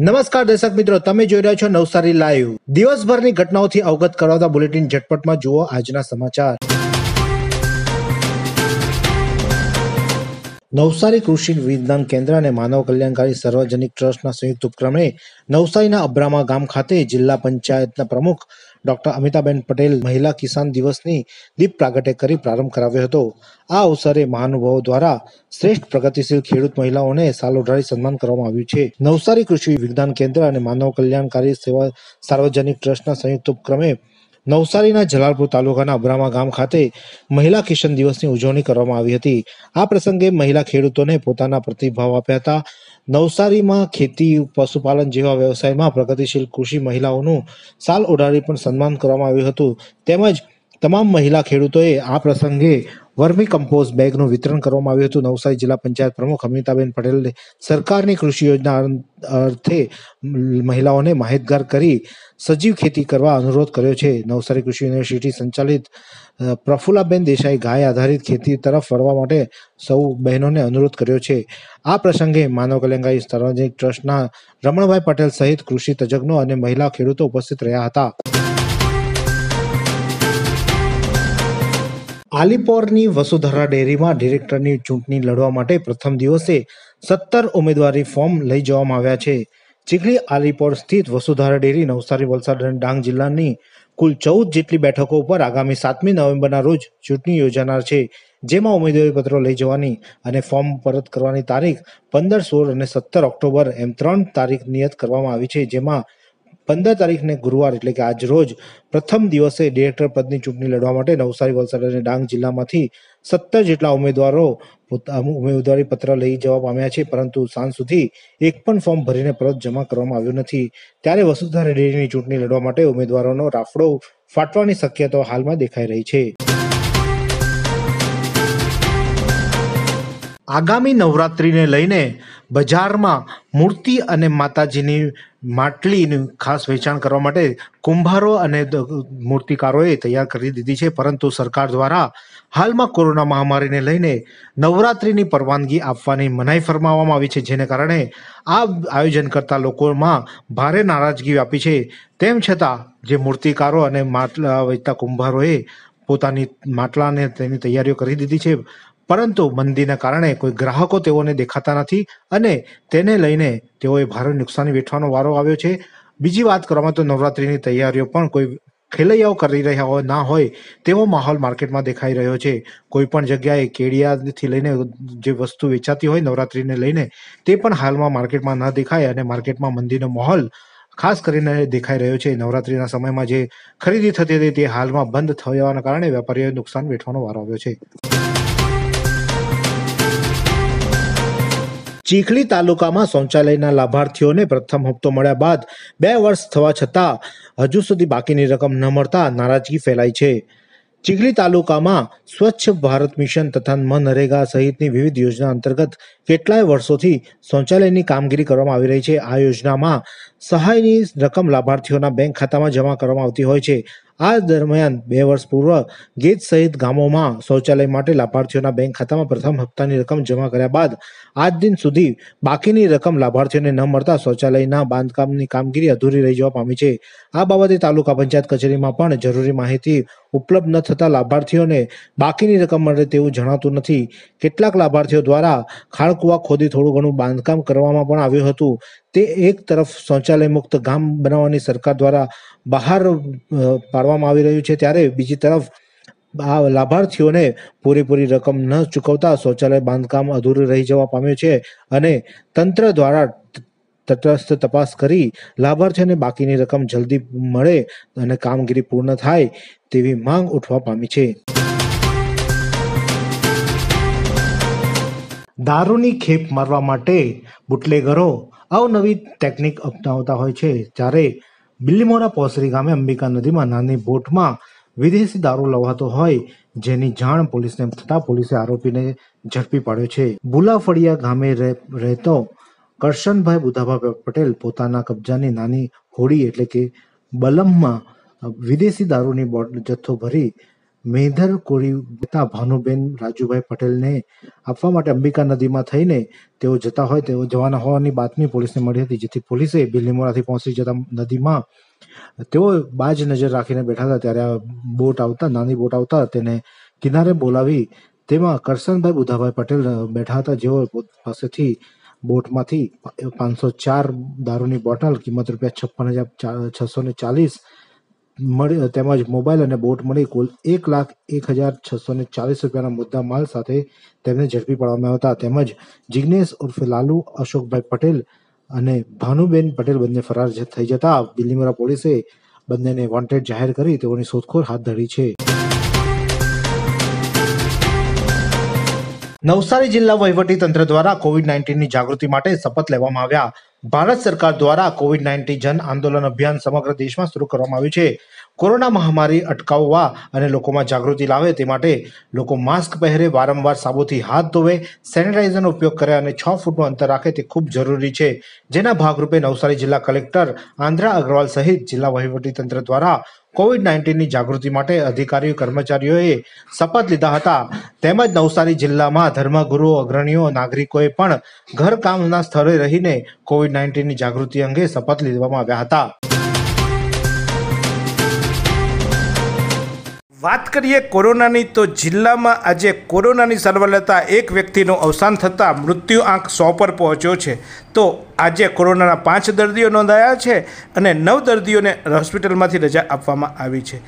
નમસ્કાર દર્શક મિત્રો તમે જોઈ રહ્યા છો નવસારી લાઈવ દિવસભરની ઘટનાઓથી અવગત કરાવતા બુલેટિન ઝટપટમાં જુઓ આજના સમાચાર નવસારી કૃષિ વિજ્ઞાન કેન્દ્ર અને માનવ કલ્યાણકારી સાર્વજનિક ટ્રસ્ટના સંયુક્ત ઉપક્રમે નવસારીના અબ્રામા ગામ ખાતે જિલ્લા પંચાયતના પ્રમુખ ડોક્ટર અમિતાબેન પટેલ મહિલા કિસાન દિવસની દીપ પ્રાગટ્ય કરી પ્રારંભ કરાવ્યો હતો આ અવસરે મહાનુભાવો દ્વારા શ્રેષ્ઠ પ્રગતિશીલ ખેડૂત મહિલાઓને સાલ ઓઢાડી સન્માન કરવામાં આવ્યું છે નવસારી કૃષિ વિજ્ઞાન કેન્દ્ર અને માનવ કલ્યાણકારી સેવા સાર્વજનિક ટ્રસ્ટના સંયુક્ત ઉપક્રમે નવસારીના જલાલપુર તાલુકાના અબ્રામા ગામ ખાતે મહિલા કિશન દિવસની ઉજવણી કરવામાં આવી હતી આ પ્રસંગે મહિલા ખેડૂતોને પોતાના પ્રતિભાવ આપ્યા હતા નવસારીમાં ખેતી પશુપાલન જેવા વ્યવસાયમાં પ્રગતિશીલ કૃષિ મહિલાઓનું સાલ ઓઢાડી પણ સન્માન કરવામાં આવ્યું હતું તેમજ તમામ મહિલા ખેડૂતોએ આ પ્રસંગે વર્મી કમ્પોઝ બેગનું વિતરણ કરવામાં આવ્યું હતું નવસારી જિલ્લા પંચાયત પ્રમુખ અમિતાબેન પટેલે સરકારની કૃષિ યોજના અર્થે મહિલાઓને માહિતગાર કરી સજીવ ખેતી કરવા અનુરોધ કર્યો છે નવસારી કૃષિ યુનિવર્સિટી સંચાલિત પ્રફુલાબેન દેસાઈ ગાય આધારિત ખેતી તરફ વળવા માટે સૌ બહેનોને અનુરોધ કર્યો છે આ પ્રસંગે માનવ કલ્યાણકારી સાર્વજનિક ટ્રસ્ટના રમણભાઈ પટેલ સહિત કૃષિ તજજ્ઞો અને મહિલા ખેડૂતો ઉપસ્થિત રહ્યા હતા આલીપોરની વસુધારા ડેરીમાં ડિરેક્ટરની ચૂંટણી લડવા માટે પ્રથમ દિવસે સત્તર ઉમેદવારી ફોર્મ લઈ જવામાં આવ્યા છે ચીખલી આલીપોર સ્થિત વસુધારા ડેરી નવસારી વલસાડ અને ડાંગ જિલ્લાની કુલ ચૌદ જેટલી બેઠકો ઉપર આગામી સાતમી નવેમ્બરના રોજ ચૂંટણી યોજાનાર છે જેમાં ઉમેદવારીપત્રો લઈ જવાની અને ફોર્મ પરત કરવાની તારીખ પંદર સોળ અને સત્તર ઓક્ટોબર એમ ત્રણ તારીખ નિયત કરવામાં આવી છે જેમાં પંદર તારીખને ગુરુવાર એટલે કે આજ રોજ પ્રથમ દિવસે ડિરેક્ટર પદની ચૂંટણી લડવા માટે નવસારી વલસાડ અને ડાંગ જિલ્લામાંથી સત્તર જેટલા ઉમેદવારો ઉમેદવારી પત્ર લઈ જવા પામ્યા છે પરંતુ સાંજ સુધી એક પણ ફોર્મ ભરીને પરત જમા કરવામાં આવ્યું નથી ત્યારે વસુધા રેડ્ડીની ચૂંટણી લડવા માટે ઉમેદવારોનો રાફડો ફાટવાની શક્યતાઓ હાલમાં દેખાઈ રહી છે આગામી નવરાત્રીને લઈને બજારમાં મૂર્તિ અને માતાજીની માટલીનું ખાસ વેચાણ કરવા માટે કુંભારો અને મૂર્તિકારોએ તૈયાર કરી દીધી છે પરંતુ સરકાર દ્વારા હાલમાં કોરોના મહામારીને લઈને નવરાત્રિની પરવાનગી આપવાની મનાઈ ફરમાવવામાં આવી છે જેને કારણે આ આયોજન કરતા લોકોમાં ભારે નારાજગી વ્યાપી છે તેમ છતાં જે મૂર્તિકારો અને માટલા વેચતા કુંભારોએ પોતાની માટલાને તેની તૈયારીઓ કરી દીધી છે પરંતુ મંદીના કારણે કોઈ ગ્રાહકો તેઓને દેખાતા નથી અને તેને લઈને તેઓએ ભારે નુકસાની વેઠવાનો વારો આવ્યો છે બીજી વાત કરવામાં તો નવરાત્રિની તૈયારીઓ પણ કોઈ ખેલૈયાઓ કરી રહ્યા હોય ના હોય તેવો માહોલ માર્કેટમાં દેખાઈ રહ્યો છે કોઈ પણ જગ્યાએ કેડિયાથી લઈને જે વસ્તુ વેચાતી હોય નવરાત્રિને લઈને તે પણ હાલમાં માર્કેટમાં ન દેખાય અને માર્કેટમાં મંદીનો માહોલ ખાસ કરીને દેખાઈ રહ્યો છે નવરાત્રિના સમયમાં જે ખરીદી થતી હતી તે હાલમાં બંધ થવાના કારણે વેપારીઓએ નુકસાન વેઠવાનો વારો આવ્યો છે ચીખલી તાલુકામાં શૌચાલયના લાભાર્થીઓને પ્રથમ હપ્તો મળ્યા બાદ બે વર્ષ થવા છતાં હજુ સુધી બાકીની રકમ ન મળતા નારાજગી ફેલાઈ છે ચીખલી તાલુકામાં સ્વચ્છ ભારત મિશન તથા મનરેગા સહિતની વિવિધ યોજના અંતર્ગત કેટલાય વર્ષોથી શૌચાલયની કામગીરી કરવામાં આવી રહી છે આ યોજનામાં સહાયની રકમ લાભાર્થીઓના બેંક ખાતામાં જમા કરવામાં આવતી હોય છે આ દરમિયાન બે વર્ષ પૂર્વ ગીત સહિત ગામોમાં શૌચાલય માટે લાભાર્થીઓના બેંક ખાતામાં પ્રથમ હપ્તાની રકમ જમા કર્યા બાદ આજ દિન સુધી બાકીની રકમ લાભાર્થીઓને ન મળતા શૌચાલયના બાંધકામની કામગીરી અધૂરી રહી જવા પામી છે આ બાબતે તાલુકા પંચાયત કચેરીમાં પણ જરૂરી માહિતી ઉપલબ્ધ ન થતા લાભાર્થીઓને બાકીની રકમ મળે તેવું જણાતું નથી કેટલાક લાભાર્થીઓ દ્વારા ખાળકુવા ખોદી થોડું ઘણું બાંધકામ કરવામાં પણ આવ્યું હતું તે એક તરફ શૌચાલય મુક્ત ગામ બનાવવાની સરકાર દ્વારા બહાર પાડવામાં આવી રહ્યું છે ત્યારે બીજી તરફ આ લાભાર્થીઓને પૂરેપૂરી રકમ ન ચૂકવતા શૌચાલય બાંધકામ અધૂરું રહી જવા પામ્યું છે અને તંત્ર દ્વારા તટસ્થ તપાસ કરી લાભાર્થીઓને બાકીની રકમ જલ્દી મળે અને કામગીરી પૂર્ણ થાય તેવી માંગ ઉઠવા પામી છે દારૂની ખેપ મારવા માટે બુટલેગરો અવનવી ટેકનિક અપનાવતા હોય છે જ્યારે બિલ્લીમોરા પોસરી ગામે અંબિકા નદીમાં નાની બોટમાં વિદેશી દારૂ લવાતો હોય જેની જાણ પોલીસને થતા પોલીસે આરોપીને ઝડપી પાડ્યો છે બુલાફળિયા ગામે રહેતો કરશનભાઈ બુધાભાઈ પટેલ પોતાના કબજાની નાની હોડી એટલે કે બલમમાં વિદેશી દારૂની બોટલ જથ્થો ભરી મેધર કોળી નેતા ભાનુબેન રાજુભાઈ પટેલને આપવા માટે અંબિકા નદીમાં થઈને તેઓ જતા હોય તેઓ જવાના હોવાની બાતમી પોલીસને મળી હતી જેથી પોલીસે બિલીમોરાથી પહોંચી જતા નદીમાં તેઓ બાજ નજર રાખીને બેઠા હતા ત્યારે આ બોટ આવતા નાની બોટ આવતા તેને કિનારે બોલાવી તેમાં કરશનભાઈ બુધાભાઈ પટેલ બેઠા હતા જેઓ પાસેથી બોટમાંથી પાંચસો ચાર દારૂની બોટલ કિંમત રૂપિયા છપ્પન હજાર છસો ને ચાલીસ મળી તેમજ મોબાઈલ અને બોટ મળી કુલ એક લાખ એક હજાર છસો ને ચાલીસ રૂપિયાના મુદ્દા માલ સાથે તેમને ઝડપી પાડવામાં હતા તેમજ જિગ્નેશ ઉર્ફે લાલુ અશોકભાઈ પટેલ અને ભાનુબેન પટેલ બંને ફરાર થઈ જતા બિલીમોરા પોલીસે બંનેને વોન્ટેડ જાહેર કરી તેઓની શોધખોળ હાથ ધરી છે નવસારી જિલ્લા વહીવટી તંત્ર દ્વારા કોવિડ નાઇન્ટીનની જાગૃતિ માટે શપથ લેવામાં આવ્યા ભારત સરકાર દ્વારા કોવિડ નાઇન્ટીન જન આંદોલન અભિયાન સમગ્ર દેશમાં શરૂ કરવામાં આવ્યું છે કોરોના મહામારી અટકાવવા અને લોકોમાં જાગૃતિ લાવે તે માટે લોકો માસ્ક પહેરે વારંવાર સાબુથી હાથ ધોવે સેનિટાઇઝરનો ઉપયોગ કરે અને છ ફૂટનું અંતર રાખે તે ખૂબ જરૂરી છે જેના ભાગરૂપે નવસારી જિલ્લા કલેક્ટર આંધ્રા અગ્રવાલ સહિત જિલ્લા વહીવટીતંત્ર દ્વારા કોવિડ નાઇન્ટીનની જાગૃતિ માટે અધિકારીઓ કર્મચારીઓએ શપથ લીધા હતા તેમજ નવસારી જિલ્લામાં ધર્મગુરુઓ અગ્રણીઓ નાગરિકોએ પણ ઘરકામના સ્થળે રહીને કોવિડ નાઇન્ટીનની જાગૃતિ અંગે શપથ લેવામાં આવ્યા હતા વાત કરીએ કોરોનાની તો જિલ્લામાં આજે કોરોનાની સારવાર લેતા એક વ્યક્તિનું અવસાન થતાં મૃત્યુ આંક સો પર પહોંચ્યો છે તો આજે કોરોનાના પાંચ દર્દીઓ નોંધાયા છે અને નવ દર્દીઓને હોસ્પિટલમાંથી રજા આપવામાં આવી છે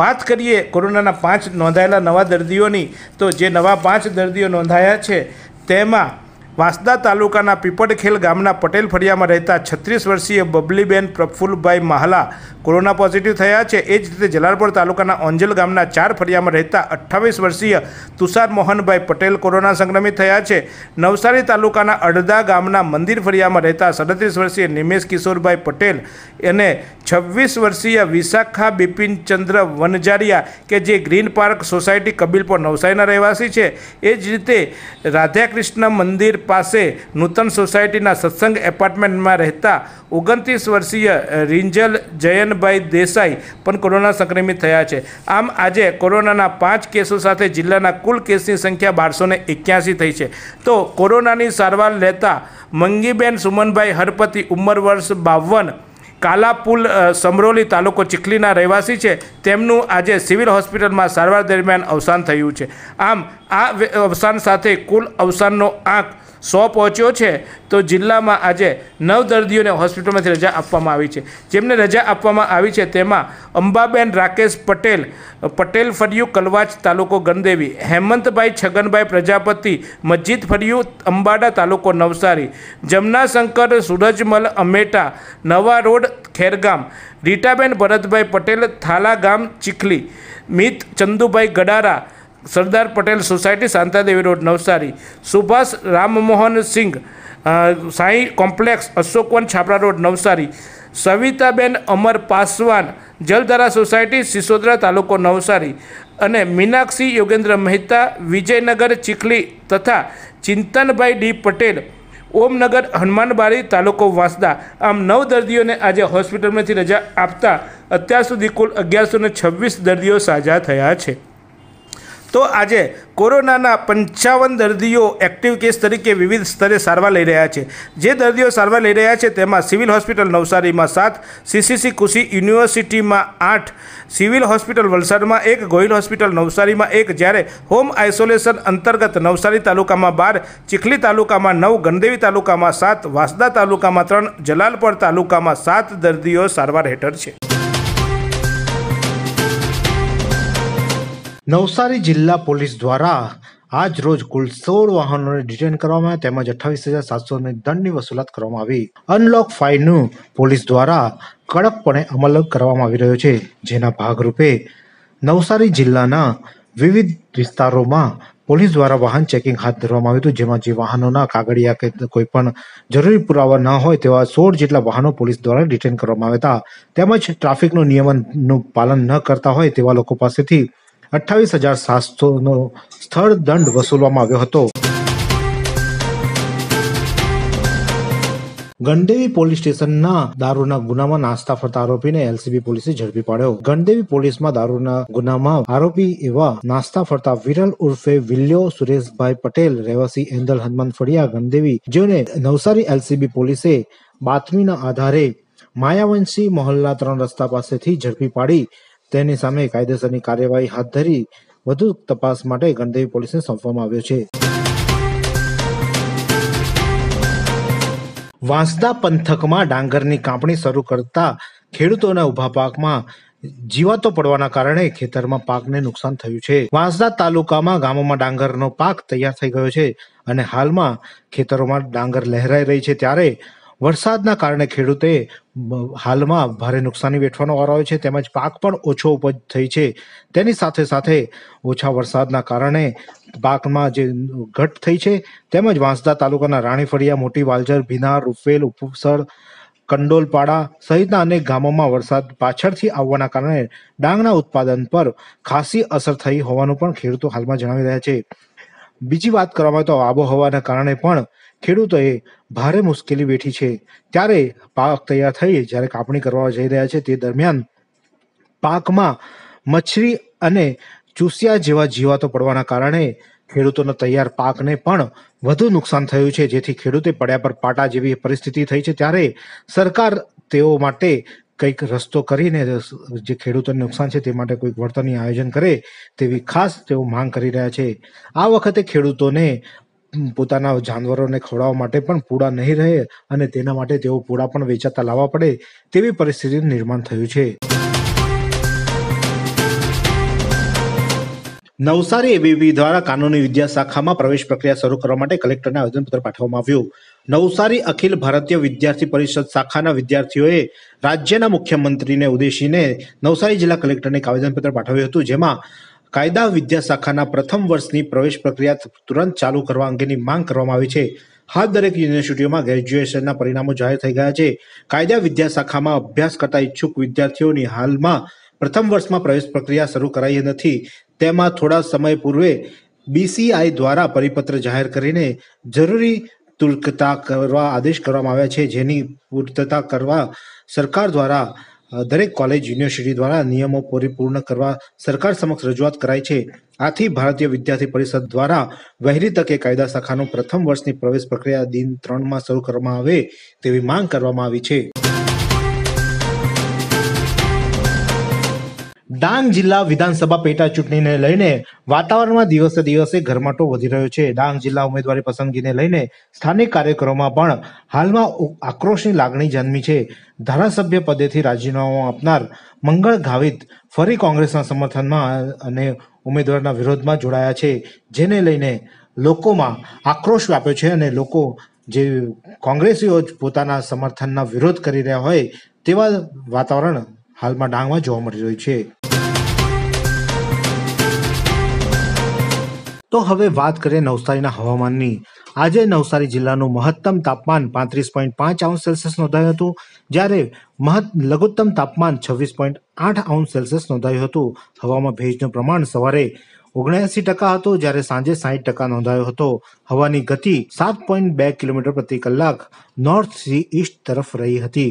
વાત કરીએ કોરોનાના પાંચ નોંધાયેલા નવા દર્દીઓની તો જે નવા પાંચ દર્દીઓ નોંધાયા છે તેમાં વાંસદા તાલુકાના પીપડખેલ ગામના પટેલ ફળિયામાં રહેતા છત્રીસ વર્ષીય બબલીબેન પ્રફુલભાઈ માહલા કોરોના પોઝિટિવ થયા છે એ જ રીતે જલાલપોર તાલુકાના ઓંજલ ગામના ચાર ફળિયામાં રહેતા અઠ્ઠાવીસ વર્ષીય તુષાર મોહનભાઈ પટેલ કોરોના સંક્રમિત થયા છે નવસારી તાલુકાના અડધા ગામના મંદિર ફળિયામાં રહેતા સડત્રીસ વર્ષીય નિમેશ કિશોરભાઈ પટેલ અને છવ્વીસ વર્ષીય વિશાખા બિપિનચંદ્ર વનજારિયા કે જે ગ્રીન પાર્ક સોસાયટી કબીલપોર નવસારીના રહેવાસી છે એ જ રીતે રાધાકૃષ્ણ મંદિર પાસે નૂતન સોસાયટીના સત્સંગ એપાર્ટમેન્ટમાં રહેતા ઓગણત્રીસ વર્ષીય રિંજલ જયનભાઈ દેસાઈ પણ કોરોના સંક્રમિત થયા છે આમ આજે કોરોનાના પાંચ કેસો સાથે જિલ્લાના કુલ કેસની સંખ્યા બારસો એક્યાસી થઈ છે તો કોરોનાની સારવાર લેતા મંગીબેન સુમનભાઈ હરપતિ ઉંમર વર્ષ બાવન કાલાપુલ સમરોલી તાલુકો ચીખલીના રહેવાસી છે તેમનું આજે સિવિલ હોસ્પિટલમાં સારવાર દરમિયાન અવસાન થયું છે આમ આ અવસાન સાથે કુલ અવસાનનો આંક સો પહોંચ્યો છે તો જિલ્લામાં આજે નવ દર્દીઓને હોસ્પિટલમાંથી રજા આપવામાં આવી છે જેમને રજા આપવામાં આવી છે તેમાં અંબાબેન રાકેશ પટેલ પટેલ ફળિયું કલવાચ તાલુકો ગણદેવી હેમંતભાઈ છગનભાઈ પ્રજાપતિ મસ્જિદ ફળિયું અંબાડા તાલુકો નવસારી જમનાશંકર સૂરજમલ અમેટા નવા રોડ ખેરગામ રીટાબેન ભરતભાઈ પટેલ થાલા ગામ Chikhli Mit Chandubhai Gadara Sardar Patel society Shantadevi road Navsari Subhash Rammohan Singh Sai complex Ashokvan Chhapra road Navsari Savitaben Amar Paswan Jaldhara society Sisodra તાલુકો નવસારી અને મીનાક્ષી યોગેન્દ્ર મહેતા વિજયનગર ચીખલી તથા ચિંતનભાઈ ડી પટેલ ઓમનગર હનુમાનબારી તાલુકો વાંસદા આમ નવ દર્દીઓને આજે હોસ્પિટલમાંથી રજા આપતા અત્યાર સુધી કુલ અગિયારસો છવ્વીસ દર્દીઓ સાજા થયા છે તો આજે કોરોનાના પંચાવન દર્દીઓ એક્ટિવ કેસ તરીકે વિવિધ સ્તરે સારવાર લઈ રહ્યા છે જે દર્દીઓ સારવાર લઈ રહ્યા છે તેમાં સિવિલ હોસ્પિટલ નવસારીમાં સાત સીસીસી કુશી યુનિવર્સિટીમાં આઠ સિવિલ હોસ્પિટલ વલસાડમાં એક ગોહિલ હોસ્પિટલ નવસારીમાં એક જ્યારે હોમ આઇસોલેશન અંતર્ગત નવસારી તાલુકામાં બાર ચીખલી તાલુકામાં નવ ગણદેવી તાલુકામાં સાત વાસદા તાલુકામાં ત્રણ જલાલપોર તાલુકામાં સાત દર્દીઓ સારવાર હેઠળ છે નવસારી જિલ્લા પોલીસ દ્વારા આજ રોજ કુલ સોળ વાહનોને ડિટેન કરવામાં આવ્યા તેમજ અઠ્ઠાવીસ હજાર સાતસો દંડની વસૂલાત કરવામાં આવી અનલોક ફાઇવનું પોલીસ દ્વારા કડકપણે અમલ કરવામાં આવી રહ્યો છે જેના ભાગરૂપે નવસારી જિલ્લાના વિવિધ વિસ્તારોમાં પોલીસ દ્વારા વાહન ચેકિંગ હાથ ધરવામાં આવ્યું હતું જેમાં જે વાહનોના કાગળિયા કે કોઈ પણ જરૂરી પુરાવા ન હોય તેવા સોળ જેટલા વાહનો પોલીસ દ્વારા ડિટેન કરવામાં આવ્યા હતા તેમજ ટ્રાફિકનું નિયમનનું પાલન ન કરતા હોય તેવા લોકો પાસેથી અઠ્ઠાવીસ હજાર સાતસોનો સ્થળ દંડ વસૂલવામાં આવ્યો હતો ગણદેવી પોલીસ સ્ટેશનના દારૂના ગુનામાં નાસ્તા ફરતા આરોપીને એલસીબી પોલીસે ઝડપી પાડ્યો ગણદેવી પોલીસમાં દારૂના ગુનામાં આરોપી એવા નાસ્તા ફરતા વિરલ ઉર્ફે વિલ્યો સુરેશભાઈ પટેલ રહેવાસી એન્દલ હનુમાન ફળિયા ગણદેવી જેઓને નવસારી એલસીબી પોલીસે બાતમીના આધારે માયાવંશી મોહલ્લા ત્રણ રસ્તા પાસેથી ઝડપી પાડી તેની સામે કાયદેસરની કાર્યવાહી હાથ ધરી વધુ તપાસ માટે ગણદેવી પોલીસને સોંપવામાં આવ્યો છે વાંસદા પંથકમાં ડાંગરની કાપણી શરૂ કરતા ખેડૂતોના ઉભા પાકમાં જીવાતો પડવાના કારણે ખેતરમાં પાકને નુકસાન થયું છે વાંસદા તાલુકામાં ગામોમાં ડાંગરનો પાક તૈયાર થઈ ગયો છે અને હાલમાં ખેતરોમાં ડાંગર લહેરાઈ રહી છે ત્યારે વરસાદના કારણે ખેડૂતે હાલમાં ભારે નુકસાની વેઠવાનો વારો આવ્યો છે તેમજ પાક પણ ઓછો ઉપજ થઈ છે તેની સાથે સાથે ઓછા વરસાદના કારણે પાકમાં જે ઘટ થઈ છે તેમજ વાંસદા તાલુકાના રાણીફળિયા મોટી વાલજર ભીનાર રૂફેલ ઉપસર કંડોલપાડા સહિતના અનેક ગામોમાં વરસાદ પાછળથી આવવાના કારણે ડાંગના ઉત્પાદન પર ખાસી અસર થઈ હોવાનું પણ ખેડૂતો હાલમાં જણાવી રહ્યા છે બીજી વાત કરવામાં તો આબોહવાના કારણે પણ ખેડૂતોએ ભારે મુશ્કેલી વેઠી છે ત્યારે પાક તૈયાર થઈ જ્યારે કાપણી કરવા જઈ રહ્યા છે તે દરમિયાન પાકમાં મચ્છરી અને ચૂસિયા જેવા જીવાતો પડવાના કારણે ખેડૂતોના તૈયાર પાકને પણ વધુ નુકસાન થયું છે જેથી ખેડૂતે પડ્યા પર પાટા જેવી પરિસ્થિતિ થઈ છે ત્યારે સરકાર તેઓ માટે કંઈક રસ્તો કરીને જે ખેડૂતોને નુકસાન છે તે માટે કોઈક વળતરની આયોજન કરે તેવી ખાસ તેઓ માંગ કરી રહ્યા છે આ વખતે ખેડૂતોને પોતાના જાનવરોને ખવડાવવા માટે પણ પૂડા નહીં રહે અને તેના માટે તેઓ પૂડા પણ વેચાતા લાવવા પડે તેવી પરિસ્થિતિનું નિર્માણ થયું છે નવસારી એબીવી દ્વારા કાનૂની વિદ્યા શાખામાં પ્રવેશ પ્રક્રિયા શરૂ કરવા માટે કલેક્ટરને આવેદનપત્ર પાઠવવામાં આવ્યું નવસારી અખિલ ભારતીય વિદ્યાર્થી પરિષદ શાખાના વિદ્યાર્થીઓએ રાજ્યના મુખ્યમંત્રીને ઉદ્દેશીને નવસારી જિલ્લા કલેક્ટરને એક આવેદનપત્ર પાઠવ્યું હતું જેમાં કાયદા વિદ્યા શાખાના પ્રથમ વર્ષની પ્રવેશ પ્રક્રિયા તુરંત ચાલુ કરવા અંગેની માંગ કરવામાં આવી છે હાલ દરેક યુનિવર્સિટીઓમાં ગ્રેજ્યુએશનના પરિણામો જાહેર થઈ ગયા છે કાયદા વિદ્યા શાખામાં અભ્યાસ કરતા ઈચ્છુક વિદ્યાર્થીઓની હાલમાં પ્રથમ વર્ષમાં પ્રવેશ પ્રક્રિયા શરૂ કરાઈ નથી તેમાં થોડા સમય પૂર્વે બીસીઆઈ દ્વારા પરિપત્ર જાહેર કરીને જરૂરી તુર્કતા કરવા આદેશ કરવામાં આવ્યા છે જેની પૂર્તતા કરવા સરકાર દ્વારા દરેક કોલેજ યુનિવર્સિટી દ્વારા નિયમો પરિપૂર્ણ કરવા સરકાર સમક્ષ રજૂઆત કરાઈ છે આથી ભારતીય વિદ્યાર્થી પરિષદ દ્વારા વહેલી તકે કાયદા શાખાનું પ્રથમ વર્ષની પ્રવેશ પ્રક્રિયા દિન ત્રણમાં શરૂ કરવામાં આવે તેવી માંગ કરવામાં આવી છે ડાંગ જિલ્લા વિધાનસભા પેટા ચૂંટણીને લઈને વાતાવરણમાં દિવસે દિવસે ગરમાટો વધી રહ્યો છે ડાંગ જિલ્લા ઉમેદવારી પસંદગીને લઈને સ્થાનિક કાર્યક્રમોમાં પણ હાલમાં આક્રોશની લાગણી જન્મી છે ધારાસભ્ય પદેથી રાજીનામું આપનાર મંગળ ગાવિત ફરી કોંગ્રેસના સમર્થનમાં અને ઉમેદવારના વિરોધમાં જોડાયા છે જેને લઈને લોકોમાં આક્રોશ વ્યાપ્યો છે અને લોકો જે કોંગ્રેસીઓ પોતાના સમર્થનના વિરોધ કરી રહ્યા હોય તેવા વાતાવરણ હાલમાં ડાંગમાં જોવા મળી રહ્યું છે તો હવે વાત કરીએ નવસારીના હવામાનની આજે નવસારી જિલ્લાનું મહત્તમ તાપમાન પાંત્રીસ પોઈન્ટ પાંચ આઉન્સ સેલ્સિયસ નોંધાયું હતું જ્યારે મહત્ લઘુત્તમ તાપમાન છવ્વીસ પોઈન્ટ આઠ આઉન્સ સેલ્સિયસ નોંધાયું હતું હવામાં ભેજનું પ્રમાણ સવારે ઓગણએસી ટકા હતો જ્યારે સાંજે સાઠ ટકા નોંધાયો હતો હવાની ગતિ સાત પોઈન્ટ બે કિલોમીટર પ્રતિ કલાક નોર્થ સી ઈસ્ટ તરફ રહી હતી